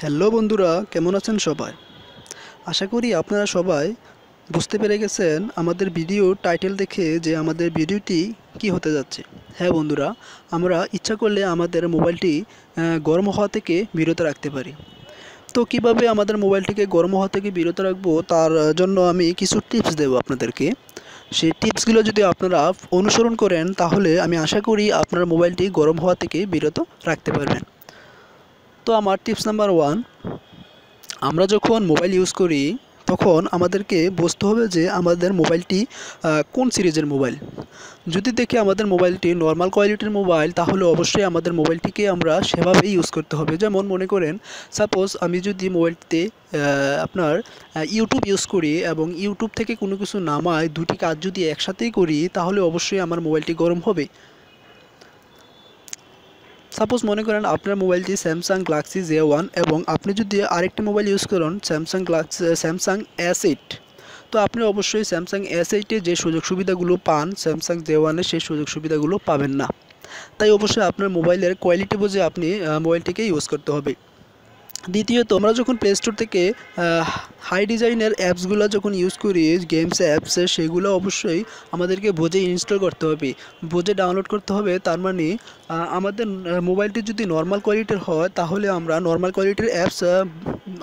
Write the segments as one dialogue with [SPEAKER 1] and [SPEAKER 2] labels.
[SPEAKER 1] hello বন্ধুরা কেমন আছেন সবাই আশা করি আপনারা সবাই বুঝতে পেরে গেছেন আমাদের ভিডিও টাইটেল দেখে যে আমাদের ভিডিওটি কি হতে যাচ্ছে হ্যাঁ বন্ধুরা আমরা ইচ্ছা করলে আমাদের মোবাইলটি গরম হওয়া থেকে বিরত রাখতে পারি তো কিভাবে আমাদের মোবাইলটিকে গরম হওয়া থেকে বিরত রাখবো তার জন্য আমি কিছু টিপস দেব আপনাদেরকে সেই টিপসগুলো যদি আপনারা অনুসরণ করেন তাহলে আমি আশা করি আপনার মোবাইলটি গরম হওয়া থেকে বিরত রাখতে পারবেন তো আমার টিপস নাম্বার ওয়ান আমরা যখন মোবাইল ইউজ করি তখন আমাদেরকে বুঝতে হবে যে আমাদের মোবাইলটি কোন সিরিজের মোবাইল যদি দেখি আমাদের মোবাইলটি নর্মাল কোয়ালিটির মোবাইল তাহলে অবশ্যই আমাদের মোবাইলটিকে আমরা সেভাবেই ইউজ করতে হবে যেমন মনে করেন সাপোজ আমি যদি মোবাইলটিতে আপনার ইউটিউব ইউজ করি এবং ইউটিউব থেকে কোনো কিছু নামায় দুটি কাজ যদি একসাথেই করি তাহলে অবশ্যই আমার মোবাইলটি গরম হবে সাপোজ মনে করেন আপনার মোবাইলটি স্যামসাং গ্লাক্সি জে ওয়ান এবং আপনি যদি আরেকটি মোবাইল ইউজ করেন Samsung Galaxy Samsung S eight তো আপনি অবশ্যই স্যামসাং এস এইটে যে সুযোগ সুবিধাগুলো পান স্যামসাং জে ওয়ানে সেই সুযোগ সুবিধাগুলো পাবেন না তাই অবশ্যই আপনার মোবাইলের কোয়ালিটি বুঝে আপনি মোবাইলটিকে ইউজ করতে হবে দ্বিতীয়ত আমরা যখন প্লে স্টোর থেকে হাই ডিজাইনের অ্যাপসগুলো যখন ইউজ করি গেমস অ্যাপসে সেগুলো অবশ্যই আমাদেরকে বোঝে ইনস্টল করতে হবে বোঝে ডাউনলোড করতে হবে তার মানে আমাদের মোবাইলটি যদি নর্মাল কোয়ালিটির হয় তাহলে আমরা নর্মাল কোয়ালিটির অ্যাপস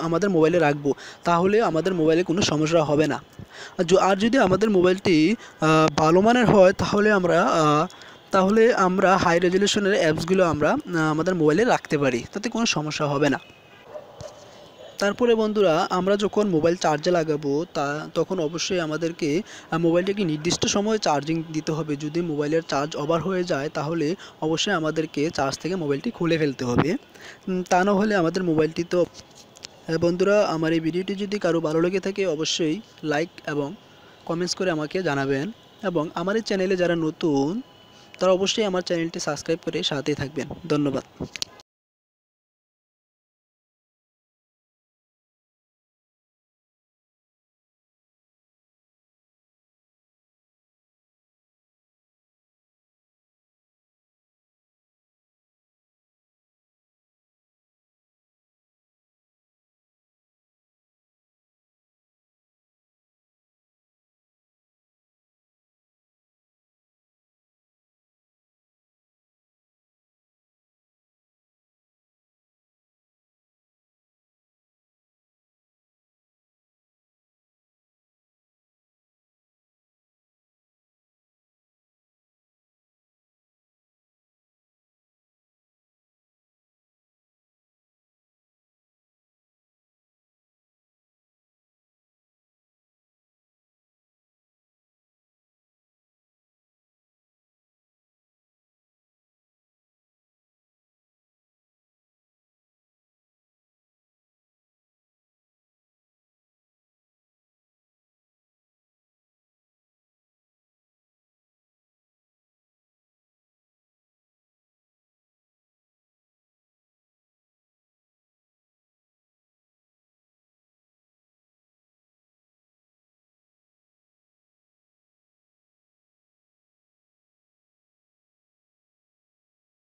[SPEAKER 1] আমাদের মোবাইলে রাখবো তাহলে আমাদের মোবাইলে কোনো সমস্যা হবে না আর যদি আমাদের মোবাইলটি ভালো মানের হয় তাহলে আমরা তাহলে আমরা হাই রেজুলেশনের অ্যাপসগুলো আমরা আমাদের মোবাইলে রাখতে পারি তাতে কোনো সমস্যা হবে না তারপরে বন্ধুরা আমরা যখন মোবাইল চার্জে লাগাবো তা তখন অবশ্যই আমাদেরকে মোবাইলটাকে নির্দিষ্ট সময়ে চার্জিং দিতে হবে যদি মোবাইলের চার্জ ওভার হয়ে যায় তাহলে অবশ্যই আমাদেরকে চার্জ থেকে মোবাইলটি খুলে ফেলতে হবে তা না হলে আমাদের মোবাইলটি তো বন্ধুরা আমার এই ভিডিওটি যদি কারো ভালো লেগে থাকে অবশ্যই লাইক এবং কমেন্টস করে আমাকে জানাবেন এবং আমার এই চ্যানেলে যারা নতুন তারা অবশ্যই আমার চ্যানেলটি সাবস্ক্রাইব করে সাথেই থাকবেন ধন্যবাদ